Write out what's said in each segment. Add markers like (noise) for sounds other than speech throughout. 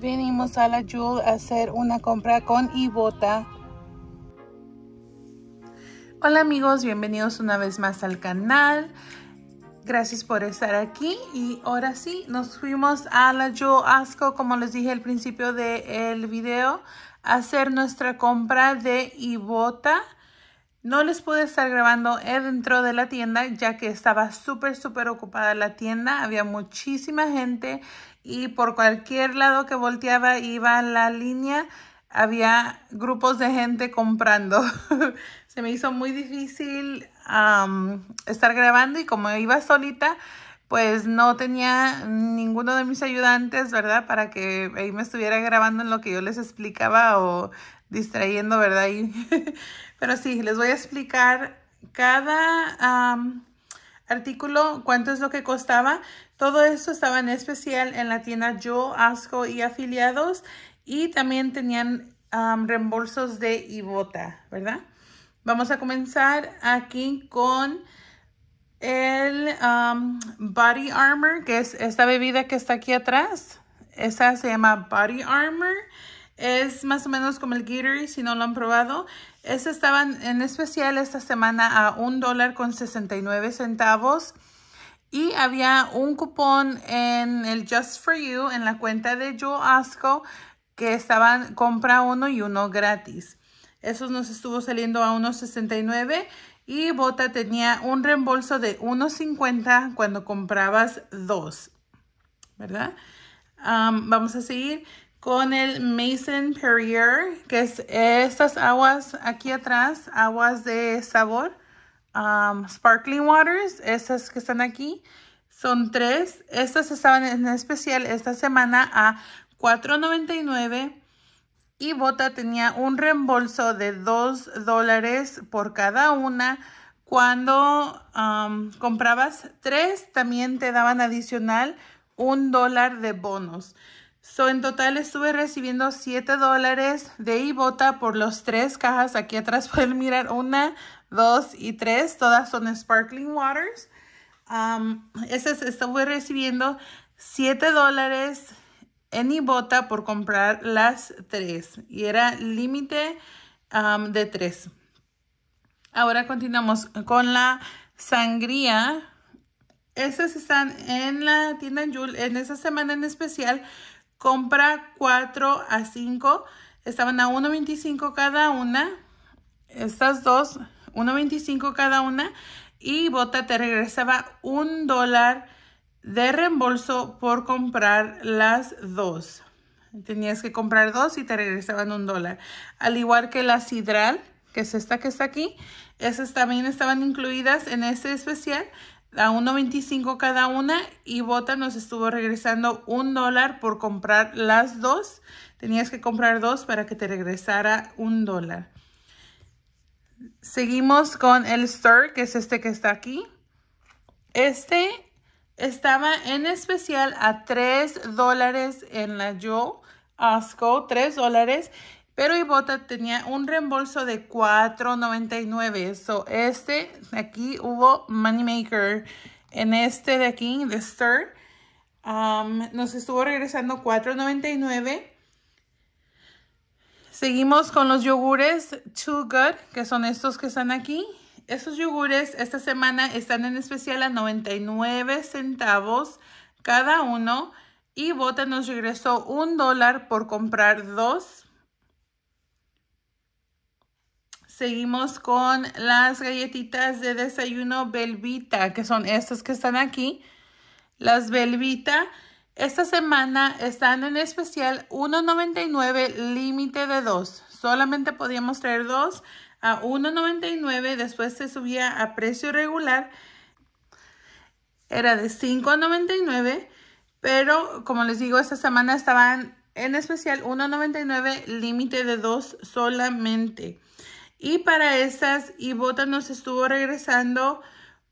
venimos a la Jewel a hacer una compra con Ibota. Hola amigos, bienvenidos una vez más al canal. Gracias por estar aquí y ahora sí, nos fuimos a la Jewel Asco, como les dije al principio del video, a hacer nuestra compra de Ibota. No les pude estar grabando dentro de la tienda ya que estaba súper, súper ocupada la tienda. Había muchísima gente y por cualquier lado que volteaba iba la línea. Había grupos de gente comprando. (laughs) Se me hizo muy difícil estar grabando y como iba solita, pues no tenía ninguno de mis ayudantes, ¿verdad? Para que ahí me estuviera grabando en lo que yo les explicaba o distrayendo, ¿verdad? (laughs) pero sí, les voy a explicar cada artículo, cuánto es lo que costaba. Todo esto estaba en especial en la tienda Yo, Asco y afiliados. Y también tenían reembolsos de Ibota, ¿verdad? Vamos a comenzar aquí con el Body Armor, que es esta bebida que está aquí atrás. Esa se llama Body Armor. Es más o menos como el Gittery, si no lo han probado. estaban en especial esta semana a $1.69. dólar con centavos. Y había un cupón en el Just For You, en la cuenta de Joe Asco, que estaban compra uno y uno gratis. Eso nos estuvo saliendo a 1.69 y Bota tenía un reembolso de 1.50 cuando comprabas dos, ¿verdad? vamos a seguir con el Mason Perrier, que es estas aguas aquí atrás, aguas de sabor, um, sparkling waters, estas que están aquí, son tres. Estas estaban en especial esta semana a $4.99 y Bota tenía un reembolso de 2 dólares por cada una. Cuando um, comprabas tres, también te daban adicional un dólar de bonos. So, en total estuve recibiendo 7 dólares de Ibota por los tres cajas. Aquí atrás (laughs) pueden mirar una, dos y tres. Todas son Sparkling Waters. Um, estuve recibiendo 7 dólares en Ibota por comprar las tres. Y era límite um, de tres. Ahora continuamos con la sangría. Esas están en la tienda Jul. En esta semana en especial Compra 4 a 5. Estaban a 1.25 cada una. Estas dos, 1.25 cada una. Y Bota te regresaba un dólar de reembolso por comprar las dos. Tenías que comprar dos y te regresaban un dólar. Al igual que la sidral, que es esta que está aquí. Esas también estaban incluidas en este especial a 1.25 cada una y Bota nos estuvo regresando un dólar por comprar las dos. Tenías que comprar dos para que te regresara un dólar. Seguimos con el store que es este que está aquí. Este estaba en especial a 3 dólares en la Yo asco, 3 dólares. Pero Ibota tenía un reembolso de $4.99. So, este aquí hubo Money Maker. En este de aquí, de Stir, um, nos estuvo regresando $4.99. Seguimos con los yogures Too Good, que son estos que están aquí. Estos yogures esta semana están en especial a 99 centavos cada uno. Y Bota nos regresó un dólar por comprar dos. Seguimos con las galletitas de desayuno Belvita, que son estas que están aquí. Las Belvita, esta semana están en especial $1.99 límite de dos. Solamente podíamos traer dos a $1.99, después se subía a precio regular. Era de $5.99, pero como les digo, esta semana estaban en especial $1.99 límite de dos solamente. Y para estas, Ibota nos estuvo regresando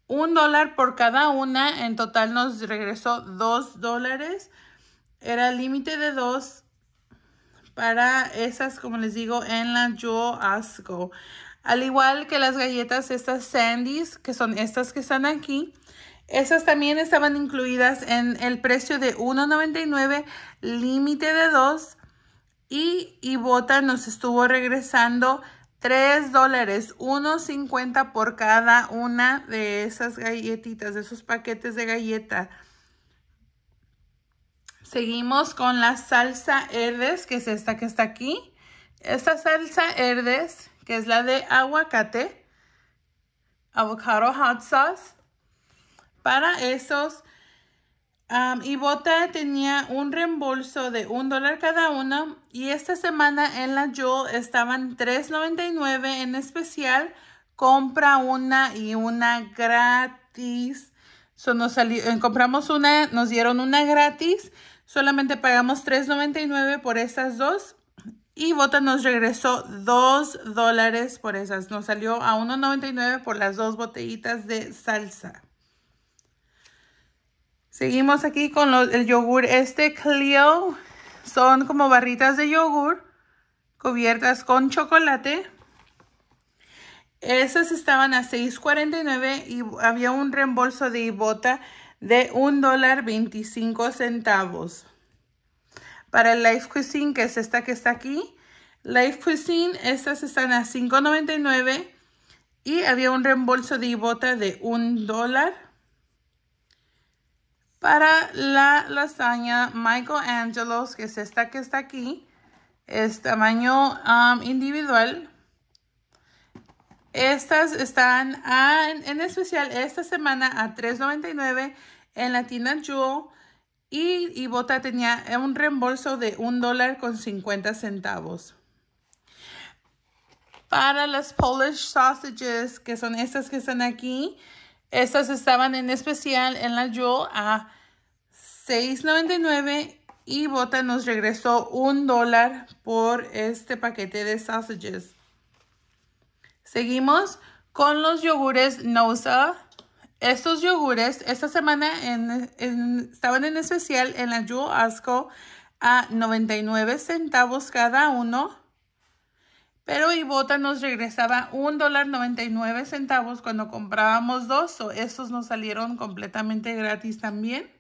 un dólar por cada una. En total nos regresó dos dólares. Era límite de dos para esas, como les digo, en la yo Asco. Al igual que las galletas, estas Sandy's, que son estas que están aquí. Esas también estaban incluidas en el precio de $1.99, límite de 2. Y Ibota nos estuvo regresando 3 dólares, 1.50 por cada una de esas galletitas, de esos paquetes de galleta. Seguimos con la salsa Herdes, que es esta que está aquí. Esta salsa Herdes, que es la de aguacate, avocado hot sauce. Para esos y Bota tenía un reembolso de un dólar cada uno y esta semana en la Joel estaban $3.99 en especial. Compra una y una gratis. nos eh, compramos una, nos dieron una gratis. Solamente pagamos $3.99 por esas dos. Y Bota nos regresó 2 dólares por esas. Nos salió a $1.99 por las dos botellitas de salsa. Seguimos aquí con el yogur. Este Clio son como barritas de yogur cubiertas con chocolate. Esas estaban a $6.49 y había un reembolso de Ibota de $1.25 Para el Life Cuisine, que es esta que está aquí, Life Cuisine, estas están a $5.99 y había un reembolso de Ibota de $1 para la lasaña Angelos, que es esta que está aquí, es tamaño um, individual. Estas están en, especial esta semana a $3.99 en la tienda Jewel. Y, y Bota tenía un reembolso de un dólar con centavos. Para las Polish sausages, que son estas que están aquí, estas estaban en especial en la Yo a $6.99 y Bota nos regresó un dólar por este paquete de sausages. Seguimos con los yogures Nosa. Estos yogures esta semana estaban en especial en la Yo Asco a 99 centavos cada uno. Pero Ibota nos regresaba un dólar 99 centavos cuando comprábamos dos. o estos nos salieron completamente gratis también.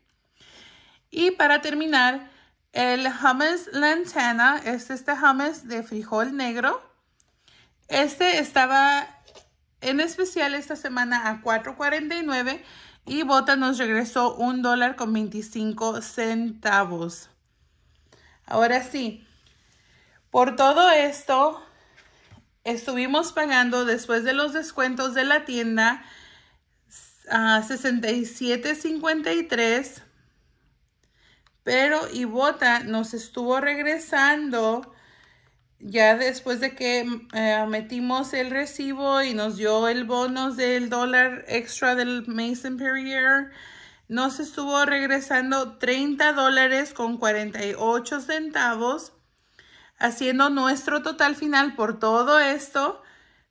Y para terminar, el hummus lantana es este hummus de frijol negro. Este estaba en especial esta semana a $4.49 y Bota nos regresó un dólar con 25 centavos. Ahora sí, por todo esto estuvimos pagando después de los descuentos de la tienda a 67.53 pero Ibota nos estuvo regresando ya después de que eh, metimos el recibo y nos dio el bonus del dólar extra del Mason Perrier nos estuvo regresando 30 dólares con 48 centavos haciendo nuestro total final por todo esto,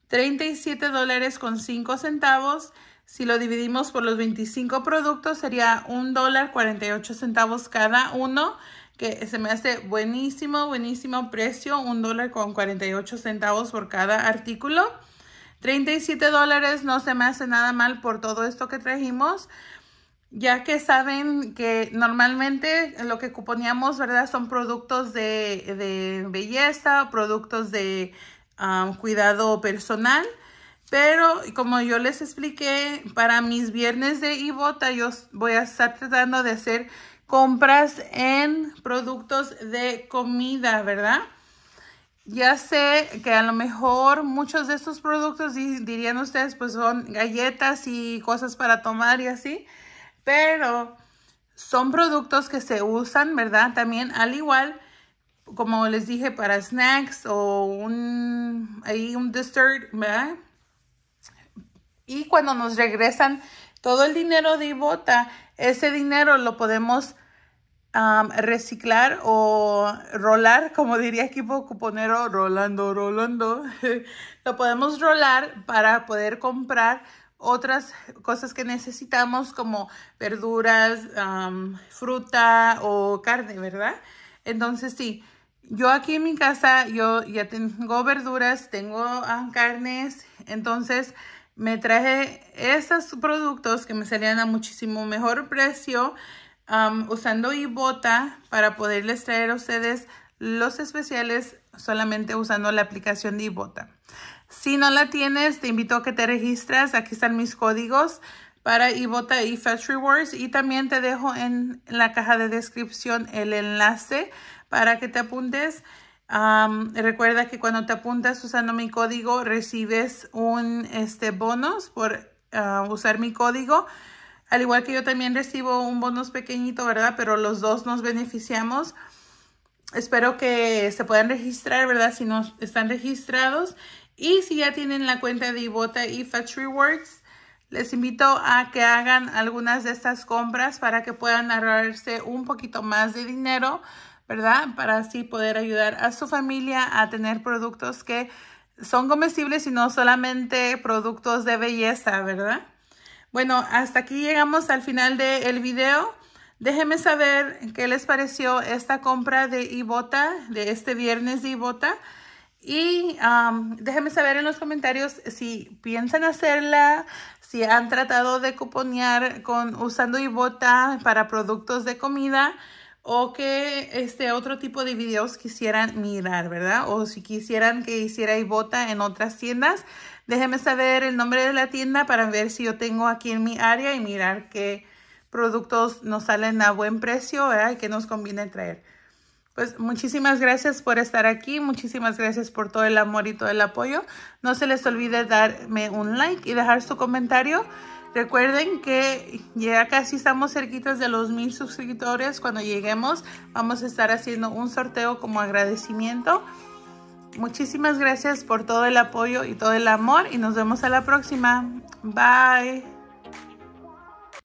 37 dólares con 5 centavos. Si lo dividimos por los 25 productos, sería un dólar 48 centavos cada uno, que se me hace buenísimo, buenísimo precio, un dólar con 48 centavos por cada artículo. 37 dólares no se me hace nada mal por todo esto que trajimos ya que saben que normalmente lo que cuponíamos, ¿verdad? Son productos de, belleza, productos de cuidado personal. Pero como yo les expliqué, para mis viernes de Ibota yo voy a estar tratando de hacer compras en productos de comida, ¿verdad? Ya sé que a lo mejor muchos de estos productos dirían ustedes pues son galletas y cosas para tomar y así pero son productos que se usan, ¿verdad? También al igual, como les dije, para snacks o un, ahí un dessert, ¿verdad? Y cuando nos regresan todo el dinero de bota, ese dinero lo podemos reciclar o rolar, como diría equipo cuponero, rolando, rolando. (laughs) lo podemos rolar para poder comprar otras cosas que necesitamos como verduras, fruta o carne, ¿verdad? Entonces sí, yo aquí en mi casa, yo ya tengo verduras, tengo ah, carnes, entonces me traje esos productos que me salían a muchísimo mejor precio usando Ibota para poderles traer a ustedes los especiales solamente usando la aplicación de Ibota. Si no la tienes, te invito a que te registres. Aquí están mis códigos para Ibota y Fetch Rewards. Y también te dejo en la caja de descripción el enlace para que te apuntes. recuerda que cuando te apuntas usando mi código, recibes un este, bonus por ah, usar mi código. Al igual que yo también recibo un bonus pequeñito, ¿verdad? Pero los dos nos beneficiamos espero que se puedan registrar, ¿verdad? Si no están registrados. Y si ya tienen la cuenta de Ibota y Works, les invito a que hagan algunas de estas compras para que puedan ahorrarse un poquito más de dinero, ¿verdad? Para así poder ayudar a su familia a tener productos que son comestibles y no solamente productos de belleza, ¿verdad? Bueno, hasta aquí llegamos al final del video. Déjenme saber qué les pareció esta compra de Ibota, de este viernes de Ibota. Y déjenme saber en los comentarios si piensan hacerla, si han tratado de cuponear con, usando Ibota para productos de comida o que este otro tipo de videos quisieran mirar, ¿verdad? O si quisieran que hiciera Ibota en otras tiendas, déjenme saber el nombre de la tienda para ver si yo tengo aquí en mi área y mirar qué productos nos salen a buen precio, Y que nos conviene traer. Pues muchísimas gracias por estar aquí, muchísimas gracias por todo el amor y todo el apoyo. No se les olvide darme un like y dejar su comentario. Recuerden que ya casi estamos cerquitas de los mil suscriptores. Cuando lleguemos vamos a estar haciendo un sorteo como agradecimiento. Muchísimas gracias por todo el apoyo y todo el amor y nos vemos a la próxima. Bye.